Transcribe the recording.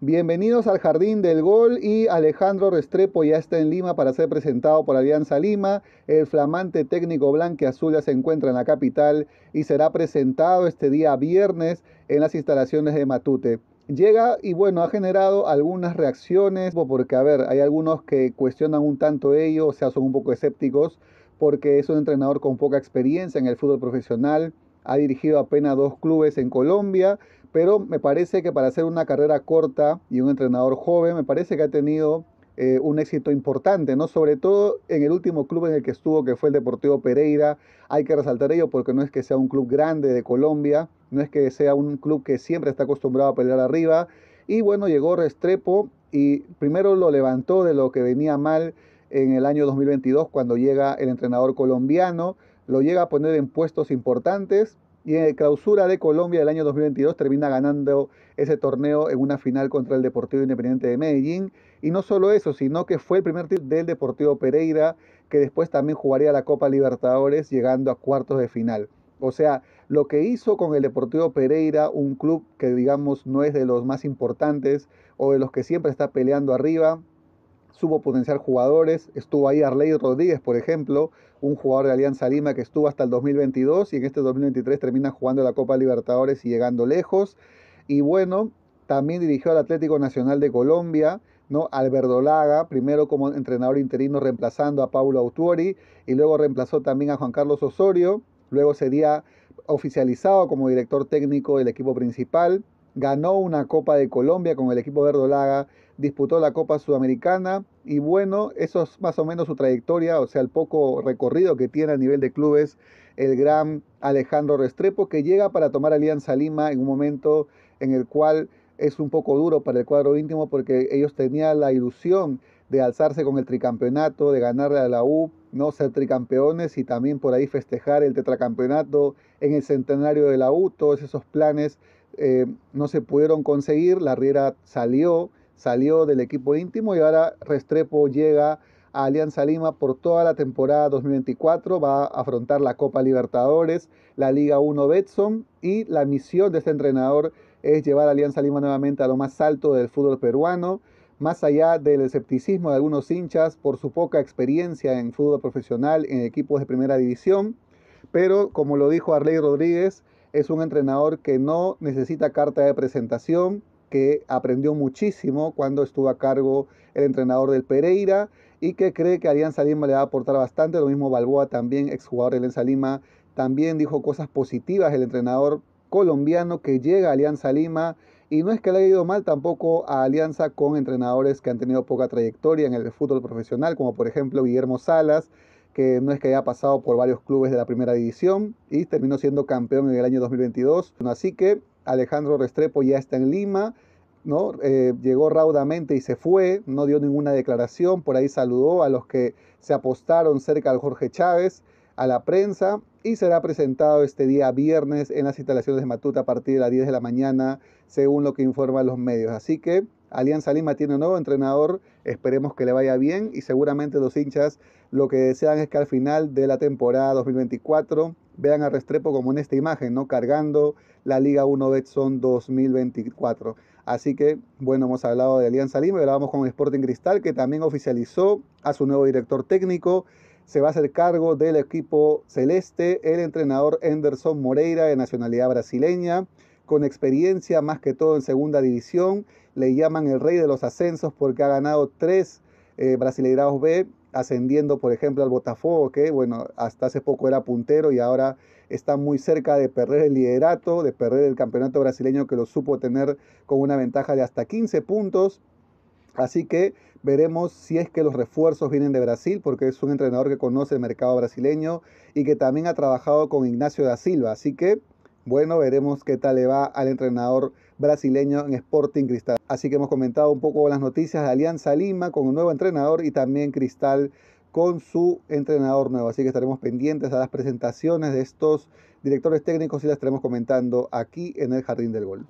Bienvenidos al Jardín del Gol y Alejandro Restrepo ya está en Lima para ser presentado por Alianza Lima. El flamante técnico Azul ya se encuentra en la capital y será presentado este día viernes en las instalaciones de Matute. Llega y bueno, ha generado algunas reacciones, pues, porque a ver, hay algunos que cuestionan un tanto ello, o sea, son un poco escépticos, porque es un entrenador con poca experiencia en el fútbol profesional ha dirigido apenas dos clubes en Colombia, pero me parece que para hacer una carrera corta y un entrenador joven, me parece que ha tenido eh, un éxito importante, ¿no? Sobre todo en el último club en el que estuvo, que fue el Deportivo Pereira. Hay que resaltar ello porque no es que sea un club grande de Colombia, no es que sea un club que siempre está acostumbrado a pelear arriba. Y bueno, llegó Restrepo y primero lo levantó de lo que venía mal en el año 2022 cuando llega el entrenador colombiano, lo llega a poner en puestos importantes y en la clausura de Colombia del año 2022 termina ganando ese torneo en una final contra el Deportivo Independiente de Medellín. Y no solo eso, sino que fue el primer tip del Deportivo Pereira, que después también jugaría la Copa Libertadores llegando a cuartos de final. O sea, lo que hizo con el Deportivo Pereira, un club que digamos no es de los más importantes o de los que siempre está peleando arriba, supo potenciar jugadores. Estuvo ahí Arley Rodríguez, por ejemplo, un jugador de Alianza Lima que estuvo hasta el 2022 y en este 2023 termina jugando la Copa Libertadores y llegando lejos. Y bueno, también dirigió al Atlético Nacional de Colombia, ¿no? Laga, primero como entrenador interino reemplazando a Paulo Autuori y luego reemplazó también a Juan Carlos Osorio. Luego sería oficializado como director técnico del equipo principal ganó una Copa de Colombia con el equipo verdolaga, disputó la Copa Sudamericana y bueno, eso es más o menos su trayectoria, o sea, el poco recorrido que tiene a nivel de clubes el gran Alejandro Restrepo, que llega para tomar Alianza Lima en un momento en el cual es un poco duro para el cuadro íntimo porque ellos tenían la ilusión de alzarse con el tricampeonato, de ganarle a la U, no ser tricampeones y también por ahí festejar el tetracampeonato en el centenario de la U, todos esos planes eh, no se pudieron conseguir, la Riera salió, salió del equipo íntimo y ahora Restrepo llega a Alianza Lima por toda la temporada 2024, va a afrontar la Copa Libertadores, la Liga 1 Betson y la misión de este entrenador es llevar a Alianza Lima nuevamente a lo más alto del fútbol peruano, más allá del escepticismo de algunos hinchas por su poca experiencia en fútbol profesional en equipos de primera división, pero como lo dijo Arley Rodríguez, es un entrenador que no necesita carta de presentación, que aprendió muchísimo cuando estuvo a cargo el entrenador del Pereira y que cree que Alianza Lima le va a aportar bastante. Lo mismo Balboa también, exjugador de Alianza Lima, también dijo cosas positivas el entrenador colombiano que llega a Alianza Lima y no es que le haya ido mal tampoco a Alianza con entrenadores que han tenido poca trayectoria en el fútbol profesional, como por ejemplo Guillermo Salas, que no es que haya pasado por varios clubes de la primera división y terminó siendo campeón en el año 2022. Así que Alejandro Restrepo ya está en Lima, ¿no? Eh, llegó raudamente y se fue, no dio ninguna declaración, por ahí saludó a los que se apostaron cerca al Jorge Chávez, a la prensa, y será presentado este día viernes en las instalaciones de Matuta a partir de las 10 de la mañana, según lo que informan los medios. Así que Alianza Lima tiene un nuevo entrenador, esperemos que le vaya bien y seguramente los hinchas lo que desean es que al final de la temporada 2024 vean a Restrepo como en esta imagen, ¿no? Cargando la Liga 1 Betson 2024. Así que, bueno, hemos hablado de Alianza Lima, ahora vamos con Sporting Cristal, que también oficializó a su nuevo director técnico. Se va a hacer cargo del equipo celeste el entrenador Anderson Moreira, de nacionalidad brasileña con experiencia más que todo en segunda división. Le llaman el rey de los ascensos porque ha ganado tres eh, brasilegrados B, ascendiendo por ejemplo al Botafogo, que bueno, hasta hace poco era puntero y ahora está muy cerca de perder el liderato, de perder el campeonato brasileño que lo supo tener con una ventaja de hasta 15 puntos. Así que veremos si es que los refuerzos vienen de Brasil, porque es un entrenador que conoce el mercado brasileño y que también ha trabajado con Ignacio da Silva. Así que bueno, veremos qué tal le va al entrenador brasileño en Sporting Cristal. Así que hemos comentado un poco las noticias de Alianza Lima con un nuevo entrenador y también Cristal con su entrenador nuevo. Así que estaremos pendientes a las presentaciones de estos directores técnicos y las estaremos comentando aquí en el Jardín del Gol.